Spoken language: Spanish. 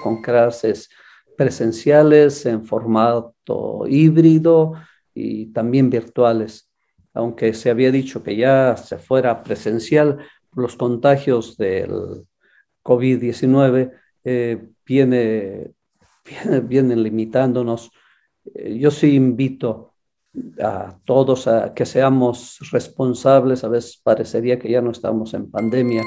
con clases presenciales en formato híbrido y también virtuales. Aunque se había dicho que ya se fuera presencial, los contagios del COVID-19 eh, vienen limitándonos. Eh, yo sí invito a todos a que seamos responsables. A veces parecería que ya no estamos en pandemia.